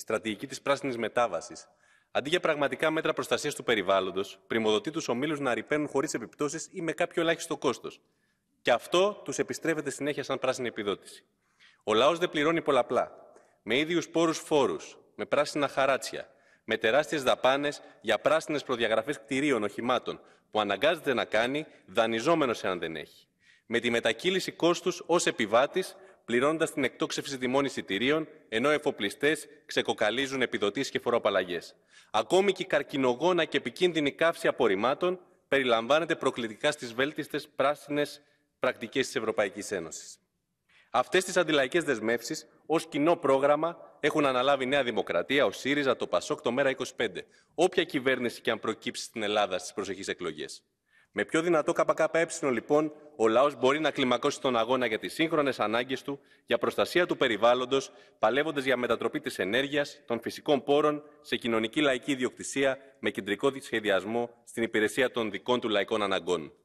στρατηγική της πράσινης μετάβασης, αντί για πραγματικά μέτρα προστασίας του περιβάλλοντος, πρημοδοτεί τους ομίλους να ρηπαίνουν χωρίς επιπτώσεις ή με κάποιο ελάχιστο κόστος. Και αυτό τους επιστρέφεται συνέχεια σαν πράσινη επιδότηση. Ο λαός δεν πληρώνει πολλαπλά. Με ίδιους πόρους φόρους, με πράσινα χαράτσια, με τεράστιες δαπάνες για πράσινες προδιαγραφές κτηρίων, οχημάτων, που αναγκάζεται να κάνει δανειζόμενος εάν δεν έχει. Με τη μετακύληση κόστους ως επιβάτης πληρώνοντας την εκτόξευση τιμών εισιτηρίων, ενώ εφοπλιστές ξεκοκαλίζουν επιδοτήσεις και φοροαπαλλαγές. Ακόμη και η καρκινογόνα και επικίνδυνη καύση απορριμμάτων περιλαμβάνεται προκλητικά στις βέλτιστες πράσινες πρακτικές της Ευρωπαϊκής Ένωσης. Αυτές τις αντιλαϊκές δεσμεύσεις, ως κοινό πρόγραμμα, έχουν αναλάβει η Νέα Δημοκρατία, ο ΣΥΡΙΖΑ, το ΠΑΣΟΚ, το ΜΕΡΑ25, όποια κυβέρνηση και αν προκύψει στην Ελλάδα στις προσεχείς εκλογές. Με πιο δυνατό ΚΚΕ, λοιπόν, ο λαός μπορεί να κλιμακώσει τον αγώνα για τις σύγχρονες ανάγκες του, για προστασία του περιβάλλοντος, παλεύοντας για μετατροπή της ενέργειας, των φυσικών πόρων σε κοινωνική λαϊκή ιδιοκτησία με κεντρικό σχεδιασμό στην υπηρεσία των δικών του λαϊκών αναγκών.